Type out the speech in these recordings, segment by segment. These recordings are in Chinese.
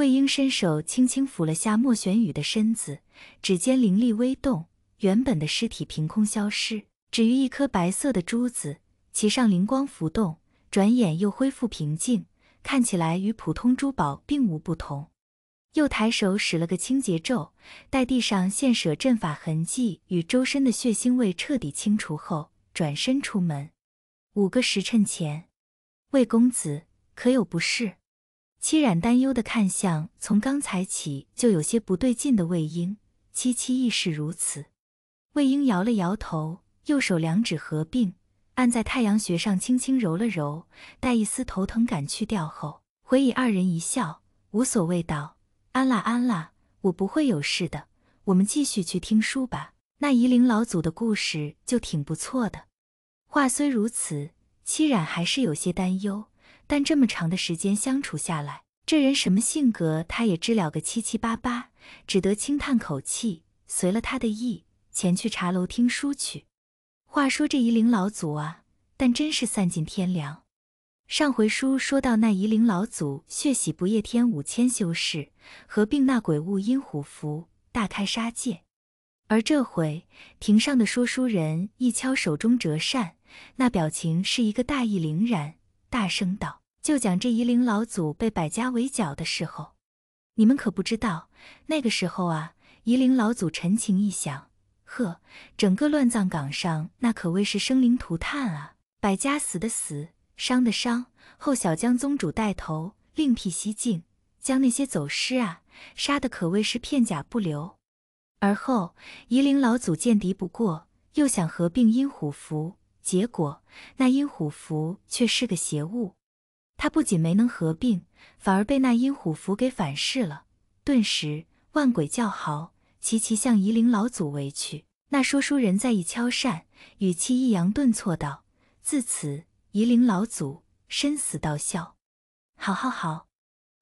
魏婴伸手轻轻抚了下莫玄羽的身子，指尖灵力微动，原本的尸体凭空消失，只余一颗白色的珠子，其上灵光浮动，转眼又恢复平静，看起来与普通珠宝并无不同。又抬手使了个清洁咒，待地上现舍阵法痕迹与周身的血腥味彻底清除后，转身出门。五个时辰前，魏公子可有不适？七染担忧的看向从刚才起就有些不对劲的魏婴，七七亦是如此。魏婴摇了摇头，右手两指合并，按在太阳穴上轻轻揉了揉，带一丝头疼感去掉后，回以二人一笑，无所谓道：“安啦安啦，我不会有事的。我们继续去听书吧。那夷陵老祖的故事就挺不错的。”话虽如此，七染还是有些担忧。但这么长的时间相处下来，这人什么性格，他也知了个七七八八，只得轻叹口气，随了他的意，前去茶楼听书去。话说这夷陵老祖啊，但真是丧尽天良。上回书说到那夷陵老祖血洗不夜天五千修士，合并那鬼物阴虎符，大开杀戒。而这回庭上的说书人一敲手中折扇，那表情是一个大义凛然，大声道。就讲这夷陵老祖被百家围剿的时候，你们可不知道那个时候啊。夷陵老祖陈情一想，呵，整个乱葬岗上那可谓是生灵涂炭啊！百家死的死，伤的伤。后小江宗主带头另辟蹊径，将那些走尸啊杀的可谓是片甲不留。而后夷陵老祖见敌不过，又想合并阴虎符，结果那阴虎符却是个邪物。他不仅没能合并，反而被那阴虎符给反噬了。顿时万鬼叫嚎，齐齐向夷陵老祖围去。那说书人在一敲扇，语气抑扬顿挫道：“自此夷陵老祖身死道消。”好，好，好！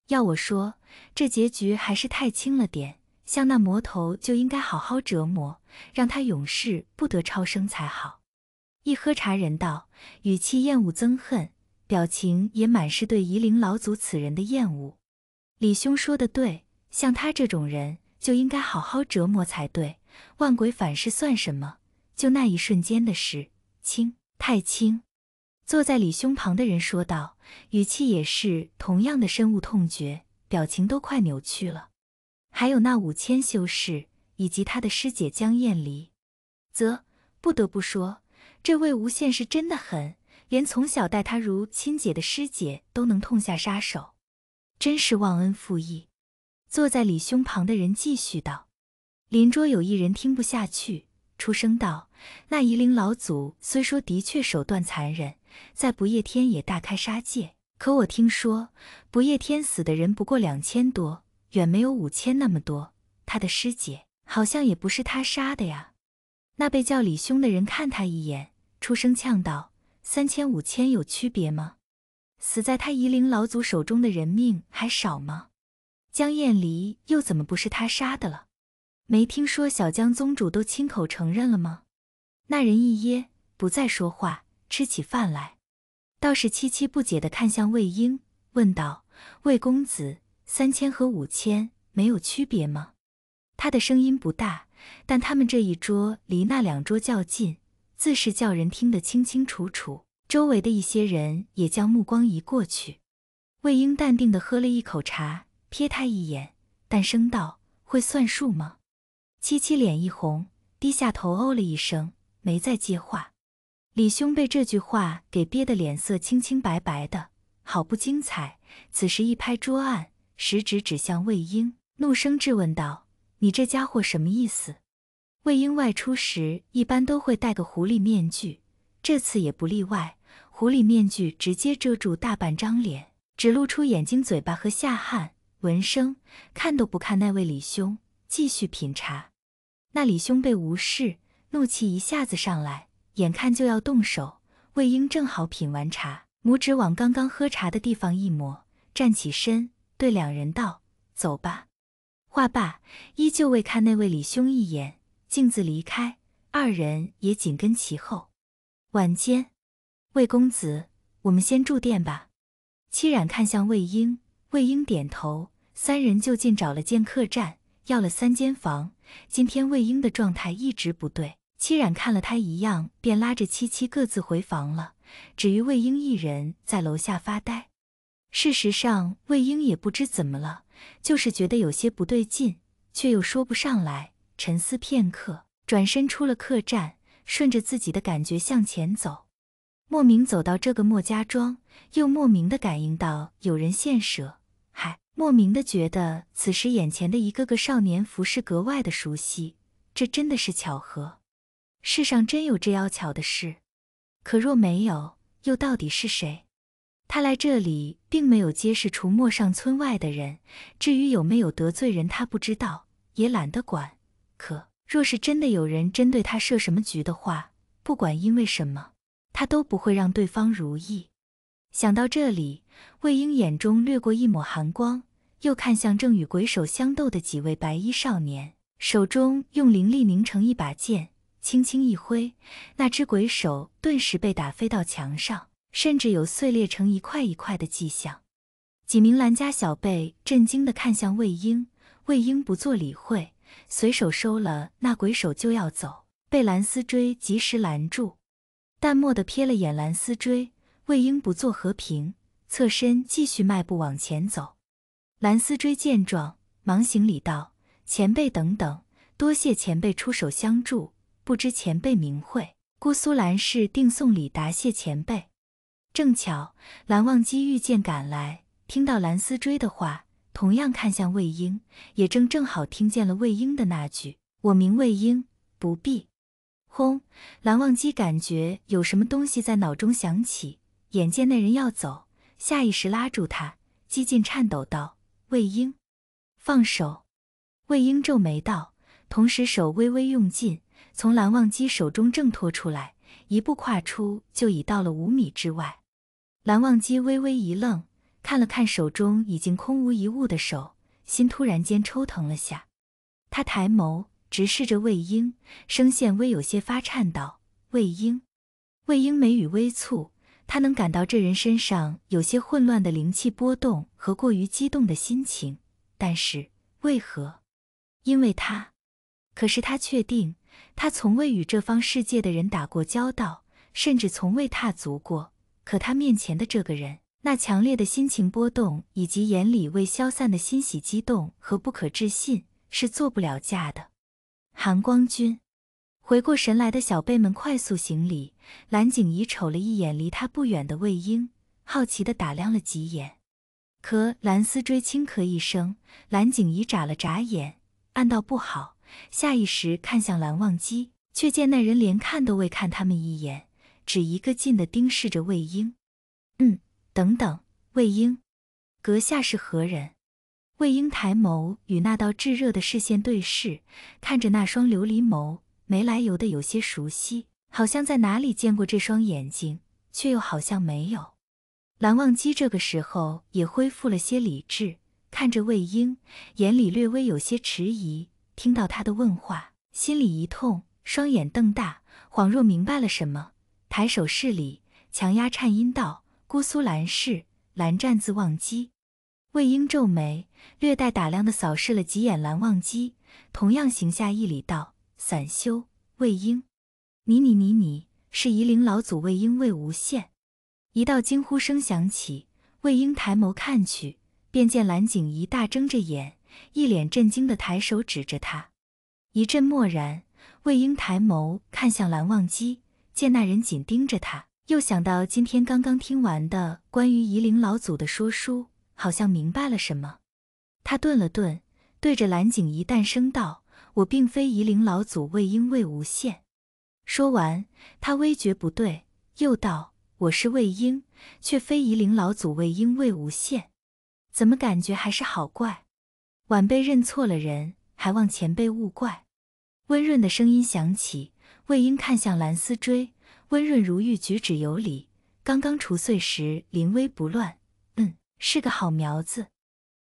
要我说，这结局还是太轻了点。像那魔头就应该好好折磨，让他永世不得超生才好。一喝茶人道，语气厌恶憎恨。表情也满是对夷陵老祖此人的厌恶。李兄说的对，像他这种人就应该好好折磨才对。万鬼反噬算什么？就那一瞬间的事，轻，太轻。坐在李兄旁的人说道，语气也是同样的深恶痛绝，表情都快扭曲了。还有那五千修士以及他的师姐江艳离，则不得不说，这魏无羡是真的狠。连从小待他如亲姐的师姐都能痛下杀手，真是忘恩负义。坐在李兄旁的人继续道：“邻桌有一人听不下去，出声道：‘那夷陵老祖虽说的确手段残忍，在不夜天也大开杀戒，可我听说不夜天死的人不过两千多，远没有五千那么多。他的师姐好像也不是他杀的呀。’那被叫李兄的人看他一眼，出声呛道。”三千五千有区别吗？死在他夷陵老祖手中的人命还少吗？江艳离又怎么不是他杀的了？没听说小江宗主都亲口承认了吗？那人一噎，不再说话，吃起饭来。倒是七七不解的看向魏婴，问道：“魏公子，三千和五千没有区别吗？”他的声音不大，但他们这一桌离那两桌较近。自是叫人听得清清楚楚，周围的一些人也将目光移过去。魏婴淡定地喝了一口茶，瞥他一眼，淡声道：“会算数吗？”七七脸一红，低下头，哦了一声，没再接话。李兄被这句话给憋得脸色青青白白的，好不精彩。此时一拍桌案，食指指向魏婴，怒声质问道：“你这家伙什么意思？”魏婴外出时一般都会戴个狐狸面具，这次也不例外。狐狸面具直接遮住大半张脸，只露出眼睛、嘴巴和下颔。闻声看都不看那位李兄，继续品茶。那李兄被无视，怒气一下子上来，眼看就要动手。魏婴正好品完茶，拇指往刚刚喝茶的地方一抹，站起身对两人道：“走吧。”话罢，依旧未看那位李兄一眼。径自离开，二人也紧跟其后。晚间，魏公子，我们先住店吧。七冉看向魏婴，魏婴点头，三人就近找了间客栈，要了三间房。今天魏婴的状态一直不对，七冉看了他一样，便拉着七七各自回房了。只余魏婴一人在楼下发呆。事实上，魏婴也不知怎么了，就是觉得有些不对劲，却又说不上来。沉思片刻，转身出了客栈，顺着自己的感觉向前走。莫名走到这个莫家庄，又莫名的感应到有人献舍。嗨，莫名的觉得此时眼前的一个个少年服饰格外的熟悉。这真的是巧合？世上真有这妖巧的事？可若没有，又到底是谁？他来这里并没有揭示除陌上村外的人。至于有没有得罪人，他不知道，也懒得管。可若是真的有人针对他设什么局的话，不管因为什么，他都不会让对方如意。想到这里，魏婴眼中掠过一抹寒光，又看向正与鬼手相斗的几位白衣少年，手中用灵力凝成一把剑，轻轻一挥，那只鬼手顿时被打飞到墙上，甚至有碎裂成一块一块的迹象。几名蓝家小辈震惊地看向魏婴，魏婴不做理会。随手收了那鬼手，就要走，被蓝丝追及时拦住。淡漠地瞥了眼蓝丝追，魏婴不做和平，侧身继续迈步往前走。蓝丝追见状，忙行礼道：“前辈，等等，多谢前辈出手相助，不知前辈名讳，姑苏蓝氏定送礼答谢前辈。”正巧蓝忘机御剑赶来，听到蓝丝追的话。同样看向魏婴，也正正好听见了魏婴的那句：“我名魏婴，不必。”轰！蓝忘机感觉有什么东西在脑中响起，眼见那人要走，下意识拉住他，几近颤抖道：“魏婴，放手！”魏婴皱眉道，同时手微微用劲，从蓝忘机手中挣脱出来，一步跨出，就已到了五米之外。蓝忘机微微一愣。看了看手中已经空无一物的手，心突然间抽疼了下。他抬眸直视着魏婴，声线微有些发颤道：“魏婴。”魏婴眉宇微蹙，他能感到这人身上有些混乱的灵气波动和过于激动的心情，但是为何？因为他。可是他确定，他从未与这方世界的人打过交道，甚至从未踏足过。可他面前的这个人。那强烈的心情波动，以及眼里未消散的欣喜、激动和不可置信，是做不了假的。韩光君回过神来的小辈们快速行礼。蓝景仪瞅了一眼离他不远的魏婴，好奇地打量了几眼。可蓝思追轻咳一声，蓝景仪眨了眨眼，暗道不好，下意识看向蓝忘机，却见那人连看都未看他们一眼，只一个劲地盯视着魏婴。等等，魏婴，阁下是何人？魏婴抬眸与那道炙热的视线对视，看着那双琉璃眸，没来由的有些熟悉，好像在哪里见过这双眼睛，却又好像没有。蓝忘机这个时候也恢复了些理智，看着魏婴，眼里略微有些迟疑。听到他的问话，心里一痛，双眼瞪大，恍若明白了什么，抬手示礼，强压颤音道。姑苏蓝氏，蓝湛字忘机。魏婴皱眉，略带打量的扫视了几眼蓝忘机，同样行下一礼道：“散修，魏婴。”“你你你你，是夷陵老祖魏婴魏无羡？”一道惊呼声响起，魏婴抬眸看去，便见蓝景仪大睁着眼，一脸震惊的抬手指着他。一阵默然，魏婴抬眸看向蓝忘机，见那人紧盯着他。又想到今天刚刚听完的关于夷陵老祖的说书，好像明白了什么。他顿了顿，对着蓝景怡诞声道：“我并非夷陵老祖魏婴魏无羡。”说完，他微觉不对，又道：“我是魏婴，却非夷陵老祖魏婴魏无羡。怎么感觉还是好怪？晚辈认错了人，还望前辈勿怪。”温润的声音响起，魏婴看向蓝思追。温润如玉，举止有礼。刚刚除岁时，临危不乱。嗯，是个好苗子。